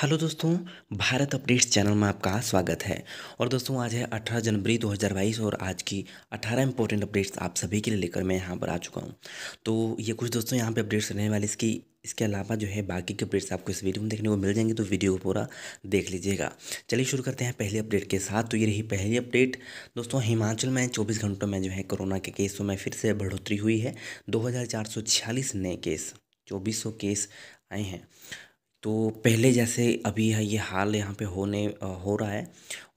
hello दोस्तों Bharat updates channel में आपका स्वागत है और दोस्तों आज है 18 जनवरी 2022 और आज की 18 इंपॉर्टेंट अपडेट्स आप सभी के लिए लेकर मैं यहाँ पर आ चुका हूँ तो ये कुछ दोस्तों यहाँ पे अपडेट्स रहने वाले इसकी इसके अलावा जो है बाकी के अपडेट्स आपको इस वीडियो में देखने को मिल जाएंगे तो वीडियो को पूरा देख लीजिएगा चलिए शुरू करते हैं पहले अपडेट के साथ तो ये रही पहली अपडेट दोस्तों हिमाचल में 24 घंटों में जो है कोरोना के केसों में फिर से बढ़ोतरी हुई है दो नए केस चौबीस केस आए हैं तो पहले जैसे अभी है ये हाल यहाँ पे होने हो रहा है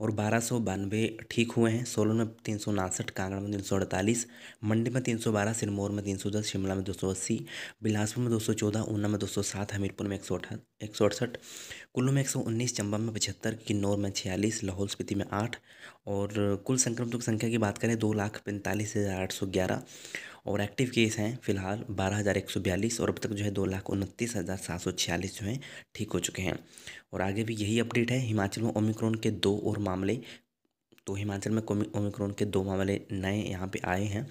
और बारह सौ बानवे ठीक हुए हैं सोलन में तीन सौ उनासठ कांगड़ा में तीन सौ अड़तालीस मंडी में तीन सौ बारह सिरमौर में तीन सौ दस शिमला में दो सौ अस्सी बिलासपुर में दो सौ चौदह ऊना में दो सौ सात हमीरपुर में एक सौ अठा एक सौ अड़सठ कुल्लू में एक सौ उन्नीस चंबा में पचहत्तर किन्नौर में छियालीस लाहौल स्पीति में आठ और कुल संक्रमितों की संख्या की बात करें दो लाख पैंतालीस हज़ार आठ सौ ग्यारह और एक्टिव केस हैं फिलहाल बारह हज़ार एक सौ बयालीस और अब तक जो है दो लाख उनतीस हज़ार सात सौ छियालीस जो हैं ठीक हो चुके हैं और आगे भी यही अपडेट है हिमाचल में ओमिक्रॉन के दो और मामले तो हिमाचल में ओमिक्रॉन के दो मामले नए यहाँ पे आए हैं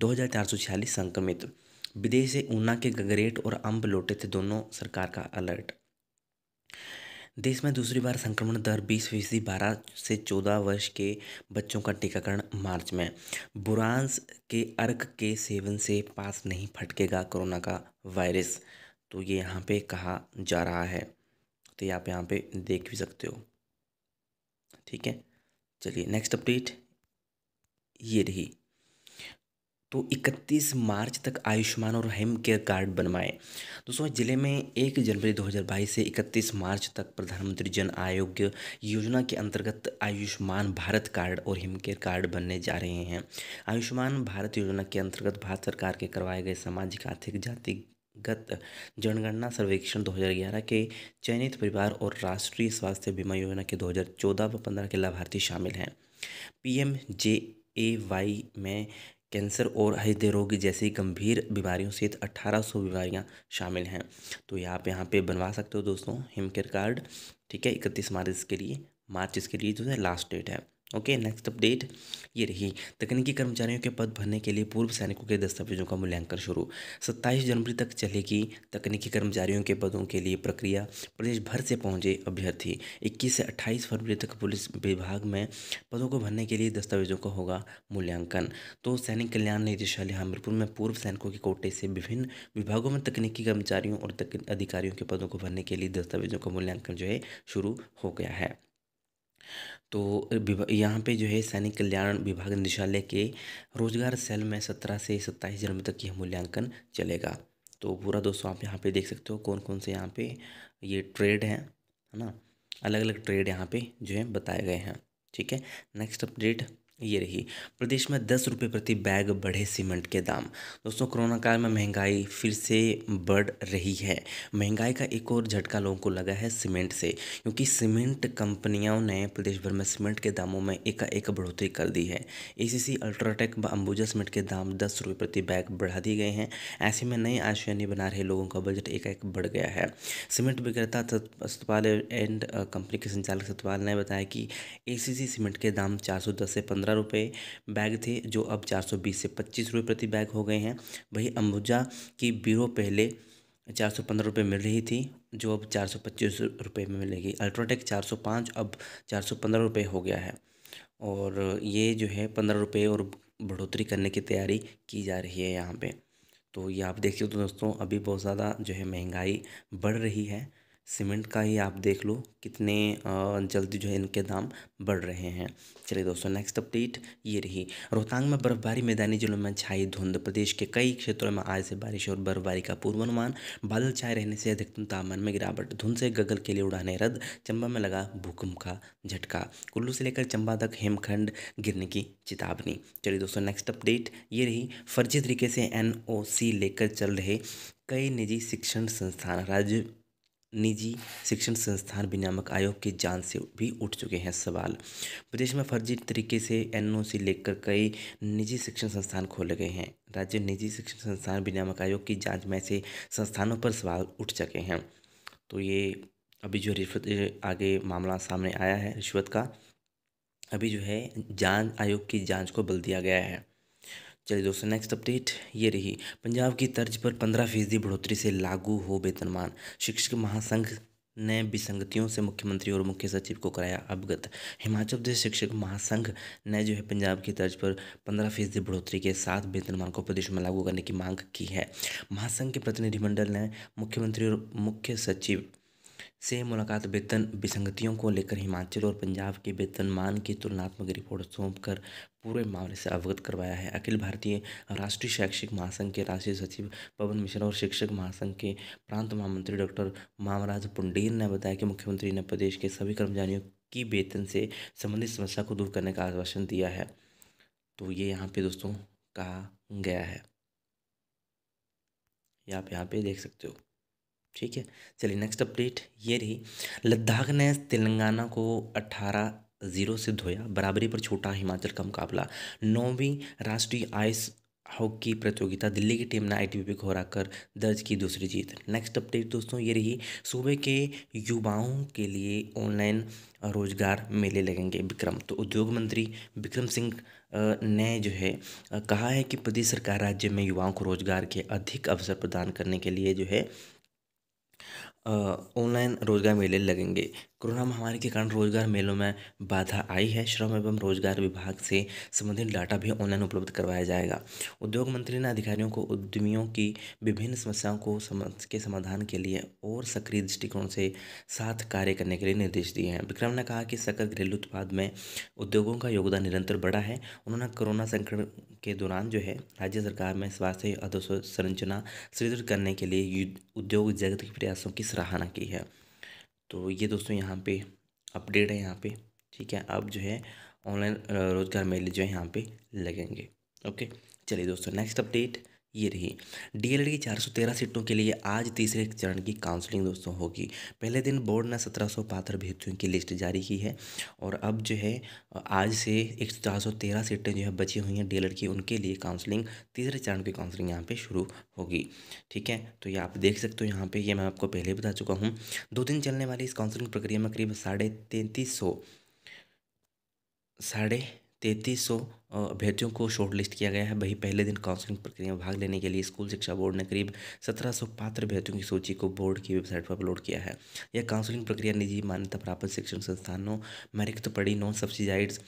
दो हज़ार चार सौ छियालीस संक्रमित विदेश से ऊना के गगरेट और अम्ब लौटे थे दोनों सरकार का अलर्ट देश में दूसरी बार संक्रमण दर 20 फीसदी बारह से 14 वर्ष के बच्चों का टीकाकरण मार्च में बुरांस के अर्क के सेवन से पास नहीं फटकेगा कोरोना का वायरस तो ये यहाँ पे कहा जा रहा है तो ये आप यहाँ पे देख भी सकते हो ठीक है चलिए नेक्स्ट अपडेट ये रही तो 31 मार्च तक आयुष्मान और हेम केयर कार्ड बनवाए दोस्तों ज़िले में एक जनवरी 2022 से 31 मार्च तक प्रधानमंत्री जन आरोग्य योजना के अंतर्गत आयुष्मान भारत कार्ड और हेम केयर कार्ड बनने जा रहे हैं आयुष्मान भारत योजना के अंतर्गत भारत सरकार के करवाए गए सामाजिक आर्थिक जाति गत जनगणना सर्वेक्षण 2011 के चयनित परिवार और राष्ट्रीय स्वास्थ्य बीमा योजना के 2014 व 15 के लाभार्थी शामिल हैं पीएम जे ए वाई में कैंसर और हृदय रोग जैसी गंभीर बीमारियों सहित अट्ठारह सौ बीमारियाँ शामिल हैं तो ये आप यहाँ पे बनवा सकते हो दोस्तों हिमकेयर कार्ड ठीक है इकतीस मार्च इसके लिए मार्च इसके लिए जो है लास्ट डेट है ओके नेक्स्ट अपडेट ये रही तकनीकी कर्मचारियों के पद भरने के लिए पूर्व सैनिकों के दस्तावेजों का मूल्यांकन शुरू 27 जनवरी तक चलेगी तकनीकी कर्मचारियों के पदों के लिए प्रक्रिया प्रदेश भर से पहुंचे अभ्यर्थी 21 से 28 फरवरी तक पुलिस विभाग में पदों को भरने के लिए दस्तावेजों का होगा मूल्यांकन तो सैनिक कल्याण निदेशालय हमीरपुर में पूर्व सैनिकों के कोटे से विभिन्न विभागों में तकनीकी कर्मचारियों और अधिकारियों के पदों को भरने के लिए दस्तावेजों का मूल्यांकन जो है शुरू हो गया है तो यहाँ पे जो है सैनिक कल्याण विभाग निदेशालय के रोजगार सेल में सत्रह से सत्ताईस जनवरी तक यह मूल्यांकन चलेगा तो पूरा दोस्तों आप यहाँ पे देख सकते हो कौन कौन से यहाँ पे ये ट्रेड हैं है ना अलग अलग ट्रेड यहाँ पे जो है बताए गए हैं ठीक है नेक्स्ट अपडेट ये रही प्रदेश में दस रुपये प्रति बैग बढ़े सीमेंट के दाम दोस्तों कोरोना काल में महंगाई फिर से बढ़ रही है महंगाई का एक और झटका लोगों को लगा है सीमेंट से क्योंकि सीमेंट कंपनियों ने प्रदेश भर में सीमेंट के दामों में एकाएक बढ़ोतरी कर दी है एसीसी अल्ट्राटेक व अंबुजा सीमेंट के दाम दस रुपये प्रति बैग बढ़ा दिए गए हैं ऐसे में नए आशियाने बना रहे लोगों का बजट एकाएक बढ़ गया है सीमेंट विक्रेता सतपाल एंड कंपनी के संचालक सतपाल ने बताया कि ए सीमेंट के दाम चार से पंद्रह पंद्रह रुपये बैग थे जो अब चार सौ बीस से पच्चीस रुपये प्रति बैग हो गए हैं वही अंबुजा की बीरो पहले चार सौ पंद्रह रुपये मिल रही थी जो अब चार सौ पच्चीस रुपये में मिलेगी अल्ट्राटेक चार सौ पाँच अब चार सौ पंद्रह रुपये हो गया है और ये जो है पंद्रह रुपये और बढ़ोतरी करने की तैयारी की जा रही है यहाँ पे तो ये आप देख सकते तो दोस्तों अभी बहुत ज़्यादा जो है महंगाई बढ़ रही है सीमेंट का ही आप देख लो कितने जल्दी जो है इनके दाम बढ़ रहे हैं चलिए दोस्तों नेक्स्ट अपडेट ये रही रोहतांग में बर्फबारी मैदानी जिलों में छाई धुंध प्रदेश के कई क्षेत्रों में आज से बारिश और बर्फबारी का पूर्वानुमान बादल छाए रहने से अधिकतम तापमान में गिरावट धुंध से गगल के लिए उड़ाने रद्द चंबा में लगा भूकंप का झटका कुल्लू से लेकर चंबा तक हेमखंड गिरने की चेतावनी चलिए दोस्तों नेक्स्ट अपडेट ये रही फर्जी तरीके से एन लेकर चल रहे कई निजी शिक्षण संस्थान राज्य निजी शिक्षण संस्थान विनियामक आयोग की जान से भी उठ चुके हैं सवाल प्रदेश में फर्जी तरीके से एनओसी लेकर कई निजी शिक्षण संस्थान खोले गए हैं राज्य निजी शिक्षण संस्थान विनियामक आयोग की जांच में से संस्थानों पर सवाल उठ चुके हैं तो ये अभी जो रिश्वत आगे मामला सामने आया है रिश्वत का अभी जो है जांच आयोग की जांच को बल दिया गया है चलिए दोस्तों नेक्स्ट अपडेट ये रही पंजाब की तर्ज पर पंद्रह फीसदी बढ़ोतरी से लागू हो वेतनमान शिक्षक महासंघ ने विसंगतियों से मुख्यमंत्री और मुख्य सचिव को कराया अवगत हिमाचल प्रदेश शिक्षक महासंघ ने जो है पंजाब की तर्ज पर पंद्रह फीसदी बढ़ोतरी के साथ वेतनमान को प्रदेश में लागू करने की मांग की है महासंघ के प्रतिनिधिमंडल ने मुख्यमंत्री और मुख्य सचिव से मुलाकात वेतन विसंगतियों को लेकर हिमाचल और पंजाब के वेतनमान की तुलनात्मक रिपोर्ट सौंप कर पूरे मामले से अवगत करवाया है अखिल भारतीय राष्ट्रीय शैक्षिक महासंघ के राष्ट्रीय सचिव पवन मिश्रा और शिक्षक महासंघ के प्रांत महामंत्री डॉक्टर मामराज पुंडेर ने बताया कि मुख्यमंत्री ने प्रदेश के सभी कर्मचारियों की वेतन से संबंधित समस्या को दूर करने का आश्वासन दिया है तो ये यहाँ पे दोस्तों कहा गया है ये आप यहाँ पे देख सकते हो ठीक है चलिए नेक्स्ट अपडेट ये रही लद्दाख ने तेलंगाना को अट्ठारह जीरो से धोया बराबरी पर छोटा हिमाचल का मुकाबला नौवीं राष्ट्रीय आइस हॉकी प्रतियोगिता दिल्ली की टीम ने आई को घोरा कर दर्ज की दूसरी जीत नेक्स्ट अपडेट दोस्तों ये रही सूबे के युवाओं के लिए ऑनलाइन रोजगार मेले लगेंगे विक्रम तो उद्योग मंत्री विक्रम सिंह ने जो है कहा है कि प्रदेश सरकार राज्य में युवाओं को रोजगार के अधिक अवसर प्रदान करने के लिए जो है ऑनलाइन रोजगार मेले लगेंगे कोरोना महामारी के कारण रोजगार मेलों में बाधा आई है श्रम एवं रोजगार विभाग से संबंधित डाटा भी ऑनलाइन उपलब्ध करवाया जाएगा उद्योग मंत्री ने अधिकारियों को उद्यमियों की विभिन्न समस्याओं को समस्या के समाधान के लिए और सक्रिय दृष्टिकोण से साथ कार्य करने के लिए निर्देश दिए हैं विक्रम ने कहा कि सकल घरेलू उत्पाद में उद्योगों का योगदान निरंतर बढ़ा है उन्होंने कोरोना संकट के दौरान जो है राज्य सरकार में स्वास्थ्य अधोसंरचना सुदृढ़ करने के लिए उद्योग जगत के प्रयासों की सराहना की है तो ये दोस्तों यहाँ पे अपडेट है यहाँ पे ठीक है अब जो है ऑनलाइन रोज़गार मेले जो है यहाँ पे लगेंगे ओके चलिए दोस्तों नेक्स्ट अपडेट ये रही डीएलएड की 413 सीटों के लिए आज तीसरे चरण की काउंसलिंग दोस्तों होगी पहले दिन बोर्ड ने सत्रह सौ पात्र अभ्यर्थियों की लिस्ट जारी की है और अब जो है आज से एक चार सौ तेरह सीटें जो है बची हुई हैं डीएलएड की उनके लिए काउंसलिंग तीसरे चरण की काउंसलिंग यहाँ पे शुरू होगी ठीक है तो ये आप देख सकते हो यहाँ पर ये मैं आपको पहले बता चुका हूँ दो दिन चलने वाली इस काउंसलिंग प्रक्रिया में करीब साढ़े तैंतीस सौ साढ़े तैंतीस सौ अभ्यर्थियों को शॉर्टलिस्ट किया गया है वही पहले दिन काउंसलिंग प्रक्रिया में भाग लेने के लिए स्कूल शिक्षा बोर्ड ने करीब सत्रह सौ पात्र अभ्यर्थियों की सूची को बोर्ड की वेबसाइट पर अपलोड किया है यह काउंसलिंग प्रक्रिया निजी मान्यता प्राप्त शिक्षण संस्थानों मेरिट पड़ी नॉन सब्सिडाइज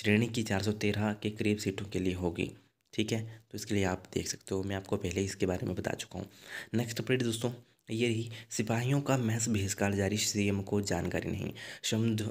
श्रेणी की चार सौ तेरह के करीब सीटों के लिए होगी ठीक है तो इसके लिए आप देख सकते हो मैं आपको पहले इसके बारे में बता चुका हूँ नेक्स्ट अपडेट दोस्तों ये रही सिपाहियों का महस भेज जारी सीएम को जानकारी नहीं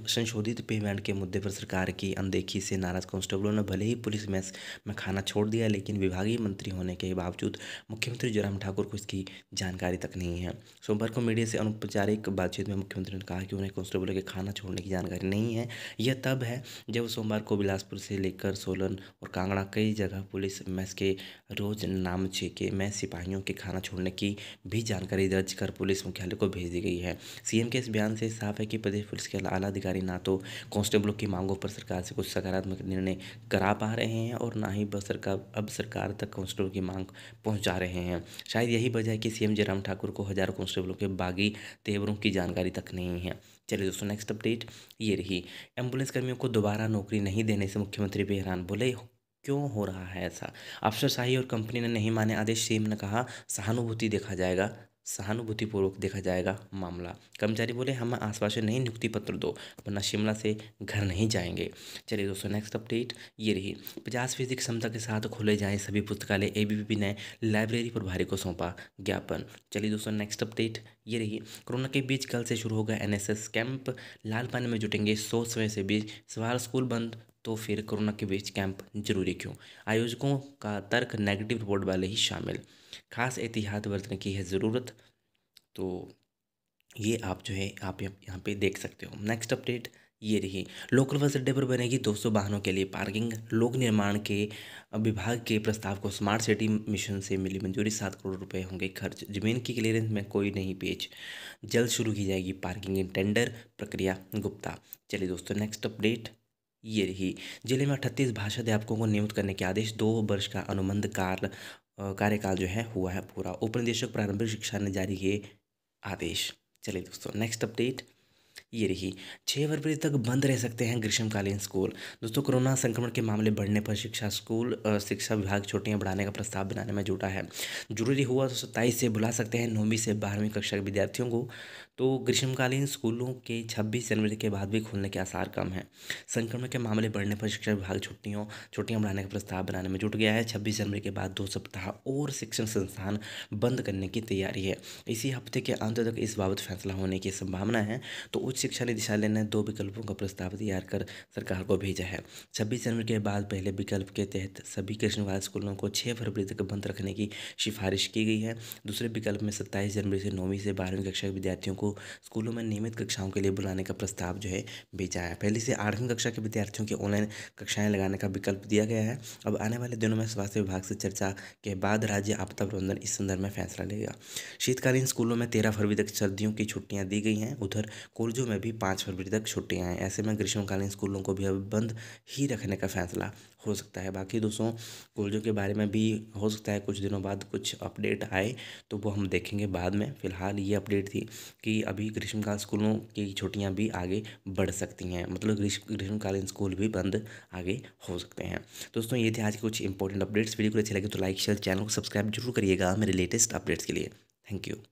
संशोधित पेमेंट के मुद्दे पर सरकार की अनदेखी से नाराज कांस्टेबलों ने भले ही पुलिस मैस में खाना छोड़ दिया लेकिन विभागीय मंत्री होने के बावजूद मुख्यमंत्री जयराम ठाकुर को इसकी जानकारी तक नहीं है सोमवार को मीडिया से अनौपचारिक बातचीत में मुख्यमंत्री ने कहा कि उन्हें कांस्टेबलों के खाना छोड़ने की जानकारी नहीं है यह तब है जब सोमवार को बिलासपुर से लेकर सोलन और कांगड़ा कई जगह पुलिस मैस के रोज छे के मैं सिपाहियों के खाना छोड़ने की भी जानकारी दर्ज दर्ज कर पुलिस मुख्यालय को भेज दी गई है सीएम के इस बयान से साफ है कि प्रदेश पुलिस के आला अधिकारी ना तो कांस्टेबलों की मांगों पर सरकार से कुछ सकारात्मक निर्णय करा पा रहे हैं और ना ही बस सरकार अब सरकार तक कांस्टेबल की मांग पहुंचा रहे हैं शायद यही वजह है कि सीएम जयराम ठाकुर को हजारों कांस्टेबलों के बागी तेवरों की जानकारी तक नहीं है चलिए दोस्तों नेक्स्ट अपडेट ये रही एम्बुलेंस कर्मियों को दोबारा नौकरी नहीं देने से मुख्यमंत्री बेहरान बोले क्यों हो रहा है ऐसा अफसर शाही और कंपनी ने नहीं माने आदेश सीएम ने कहा सहानुभूति देखा जाएगा सहानुभूतिपूर्वक देखा जाएगा मामला कर्मचारी बोले हमें आश्वासन नहीं नियुक्ति पत्र दो वरना शिमला से घर नहीं जाएंगे चलिए दोस्तों नेक्स्ट अपडेट ये रही पचास फीसदी क्षमता के साथ खोले जाएं सभी पुस्तकालय पी ने लाइब्रेरी प्रभारी को सौंपा ज्ञापन चलिए दोस्तों नेक्स्ट अपडेट ये रही कोरोना के बीच कल से शुरू होगा एनएसएस कैंप लाल पानी में जुटेंगे सौ स्वयं से बीच सवार स्कूल बंद तो फिर कोरोना के बीच कैंप जरूरी क्यों आयोजकों का तर्क नेगेटिव रिपोर्ट वाले ही शामिल खास एहतियात बरतने की है ज़रूरत तो ये आप जो है आप यहाँ पे देख सकते हो नेक्स्ट अपडेट ये रही लोकल बस अड्डे पर बनेगी 200 वाहनों के लिए पार्किंग लोक निर्माण के विभाग के प्रस्ताव को स्मार्ट सिटी मिशन से मिली मंजूरी सात करोड़ रुपए होंगे खर्च जमीन की क्लियरेंस में कोई नहीं पेच जल्द शुरू की जाएगी पार्किंग टेंडर प्रक्रिया गुप्ता चलिए दोस्तों नेक्स्ट अपडेट ये रही जिले में अठतीस भाषा अध्यापकों को नियुक्त करने के आदेश दो वर्ष का अनुबंध काल कार्यकाल जो है हुआ है पूरा उप निदेशक प्रारंभिक शिक्षा ने जारी किए आदेश चलिए दोस्तों नेक्स्ट अपडेट ये रही छः फरवरी तक बंद रह सकते हैं ग्रीष्मकालीन स्कूल दोस्तों कोरोना संक्रमण के मामले बढ़ने पर शिक्षा स्कूल शिक्षा विभाग छुट्टियां बढ़ाने का प्रस्ताव बनाने में जुटा है जरूरी हुआ तो सत्ताईस से बुला सकते हैं नौवीं से बारहवीं कक्षा के विद्यार्थियों को तो ग्रीष्मकालीन स्कूलों के 26 जनवरी के बाद भी खोलने के आसार कम हैं संक्रमण के मामले बढ़ने पर शिक्षा विभाग छुट्टियों छुट्टियां बढ़ाने का प्रस्ताव बनाने में जुट गया है छब्बीस जनवरी के बाद दो सप्ताह और शिक्षण संस्थान बंद करने की तैयारी है इसी हफ्ते के अंत तक इस बाबत फैसला होने की संभावना है तो उच्च शिक्षा निदेशालय ने दो विकल्पों का प्रस्ताव तैयार कर सरकार को भेजा है छब्बीस जनवरी के बाद पहले विकल्प के तहत सभी कृष्णवाल स्कूलों को छः फरवरी तक बंद रखने की सिफारिश की गई है दूसरे विकल्प में सत्ताईस जनवरी से नौवीं से बारहवीं कक्षा के विद्यार्थियों को को स्कूलों में नियमित कक्षाओं के लिए बुलाने का प्रस्ताव जो है भेजा है पहले से आठवीं कक्षा के विद्यार्थियों की ऑनलाइन कक्षाएं लगाने का विकल्प दिया गया है अब आने वाले दिनों में स्वास्थ्य विभाग से चर्चा के बाद राज्य आपदा प्रबंधन इस संदर्भ में फैसला लेगा शीतकालीन स्कूलों में तेरह फरवरी तक सर्दियों की छुट्टियाँ दी गई हैं उधर कॉलेजों में भी पाँच फरवरी तक छुट्टियाँ हैं ऐसे में ग्रीष्मकालीन स्कूलों को भी अब बंद ही रखने का फैसला हो सकता है बाकी दोस्तों कॉलेजों के बारे में भी हो सकता है कुछ दिनों बाद कुछ अपडेट आए तो वो हम देखेंगे बाद में फ़िलहाल ये अपडेट थी कि अभी ग्रीष्मकाल स्कूलों की छुट्टियाँ भी आगे बढ़ सकती हैं मतलब ग्रीष्मकालीन स्कूल भी बंद आगे हो सकते हैं दोस्तों ये थे आज के कुछ इंपॉर्टेंट अपडेट्स वीडियो को अच्छी लगे तो लाइक शेयर चैनल को सब्सक्राइब जरूर करिएगा मेरे लेटेस्ट अपडेट्स के लिए थैंक यू